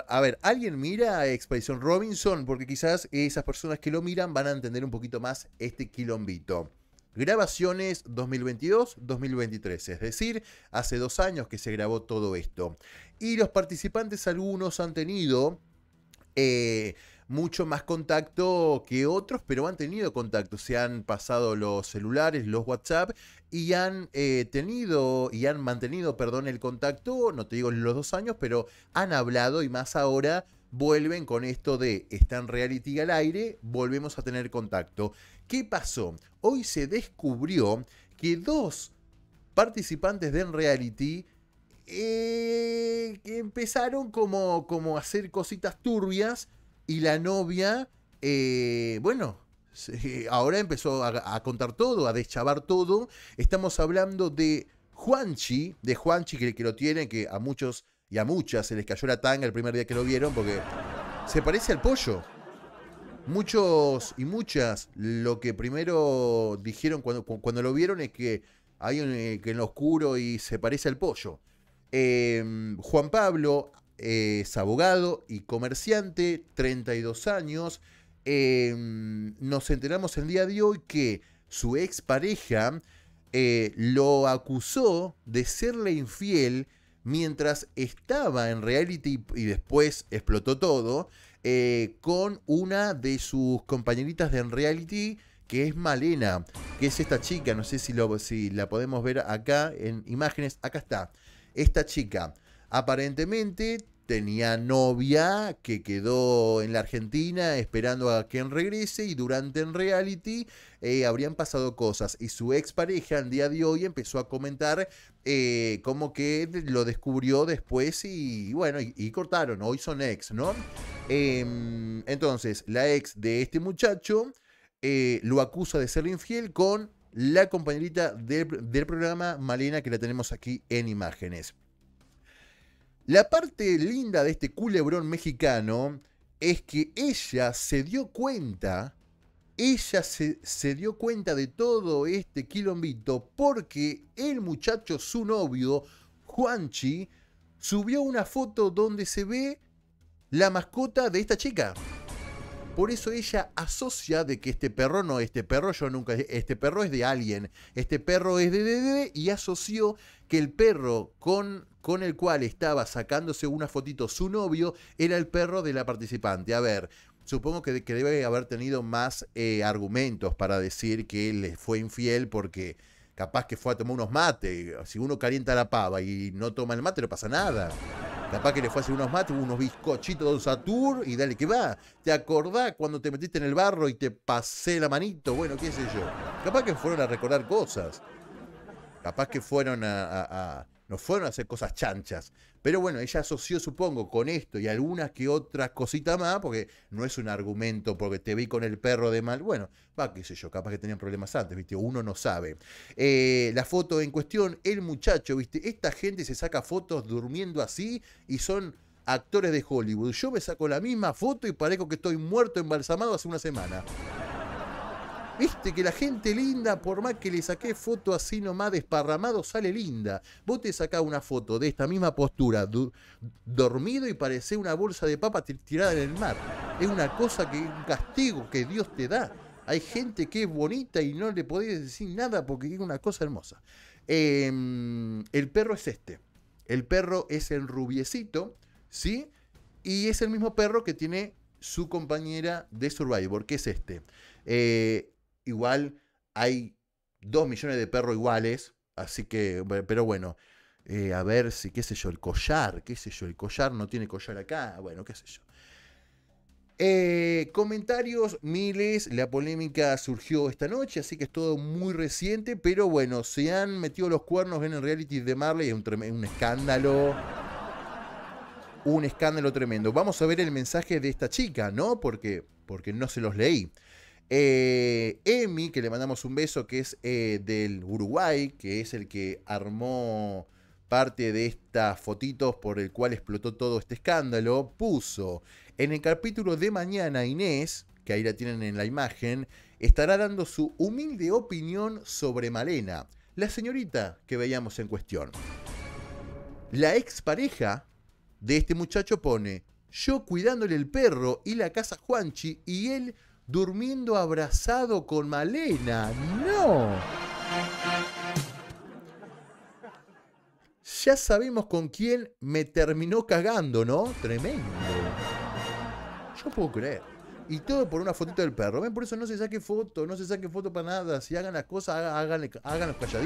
a ver, ¿alguien mira a Expedición Robinson? Porque quizás esas personas que lo miran van a entender un poquito más este quilombito. Grabaciones 2022-2023, es decir, hace dos años que se grabó todo esto. Y los participantes, algunos han tenido eh, mucho más contacto que otros, pero han tenido contacto. Se han pasado los celulares, los WhatsApp y han eh, tenido y han mantenido, perdón, el contacto, no te digo los dos años, pero han hablado y más ahora vuelven con esto de están reality al aire, volvemos a tener contacto. ¿Qué pasó? Hoy se descubrió que dos participantes de en reality eh, empezaron como, como a hacer cositas turbias y la novia, eh, bueno, ahora empezó a, contar todo, a deschavar todo. Estamos hablando de Juanchi, de Juanchi que, que lo tiene, que a muchos y a muchas se les cayó la tanga el primer día que lo vieron porque se parece al pollo. Muchos y muchas lo que primero dijeron cuando, cuando lo vieron es que hay un, eh, que en lo oscuro y se parece al pollo. Eh, Juan Pablo es abogado y comerciante, 32 años. Em, nos enteramos el día de hoy que su expareja pareja eh, lo acusó de serle infiel mientras estaba en reality y después explotó todo eh, con una de sus compañeritas de en reality que es Malena, que es esta chica, no sé si, lo, si la podemos ver acá en imágenes, acá está, esta chica. Aparentemente tenía novia que quedó en la Argentina esperando a quien regrese y durante el reality eh, habrían pasado cosas y su ex pareja al día de hoy empezó a comentar eh, como que lo descubrió después y, bueno, y, cortaron, hoy son ex, ¿no? Em, entonces, la ex de este muchacho eh, lo acusa de ser infiel con la compañerita del, del programa, Malena, que la tenemos aquí en imágenes. La parte linda de este culebrón mexicano es que ella se dio cuenta, ella se, dio cuenta de todo este quilombito porque el muchacho, su novio, Juanchi, subió una foto donde se ve la mascota de esta chica. Por eso ella asocia de que este perro no, este perro yo nunca, este perro es de alguien, este perro es de y asoció que el perro con con el cual estaba sacándose una fotito su novio, era el perro de la participante. A ver, supongo que, que debe haber tenido más eh, argumentos para decir que él fue infiel porque capaz que fue a tomar unos mates. Si uno calienta la pava y no toma el mate, no pasa nada. Capaz que le fue a hacer unos mates, unos bizcochitos de un Satur y dale que va. ¿Te acordás cuando te metiste en el barro y te pasé la manito? Bueno, qué sé yo. Capaz que fueron a recordar cosas. Capaz que fueron a no fueron a hacer cosas chanchas. Pero bueno, ella asoció, supongo, con esto y algunas que otras cositas más, porque no es un argumento porque te vi con el perro de mal. Bueno, va, qué sé yo, capaz que tenían problemas antes, ¿viste? Uno no sabe. Eh, la foto en cuestión, el muchacho, ¿viste? Esta gente se saca fotos durmiendo así y son actores de Hollywood. Yo me saco la misma foto y parezco que estoy muerto embalsamado hace una semana. Este, que la gente linda, por más que le saqué foto así nomás desparramado, sale linda. Vos te sacás una foto de esta misma postura, dormido y parece una bolsa de papa tirada en el mar. Es una cosa que un castigo que Dios te da. Hay gente que es bonita y no le podés decir nada porque es una cosa hermosa. Em, el perro es este. El perro es el rubiecito, ¿sí? Y es el mismo perro que tiene su compañera de Survivor, que es este. Eh, igual hay dos millones de perros iguales, así que, pero bueno, eh, a ver si, qué sé yo, el collar, qué sé yo, el collar no tiene collar acá, bueno, qué sé yo. Eh, comentarios miles, la polémica surgió esta noche, así que es todo muy reciente, pero bueno, se han metido los cuernos en el reality de Marley, es un, un escándalo. Un escándalo tremendo. Vamos a ver el mensaje de esta chica, ¿no? Porque, porque no se los leí. Eh, Emi, que le mandamos un beso, que es eh, del Uruguay, que es el que armó parte de estas fotitos por el cual explotó todo este escándalo, puso en el capítulo de mañana Inés, que ahí la tienen en la imagen, estará dando su humilde opinión sobre Malena, la señorita que veíamos en cuestión. La expareja de este muchacho pone, yo cuidándole el perro y la casa Juanchi y él durmiendo abrazado con Malena. No. Ya sabemos con quién me terminó cagando, ¿no? Tremendo. Yo puedo creer. Y todo por una fotito del perro. ¿Ven? Por eso no se saque foto, no se saque foto para nada. Si hagan las cosas, hagan, hagan, los calladitos.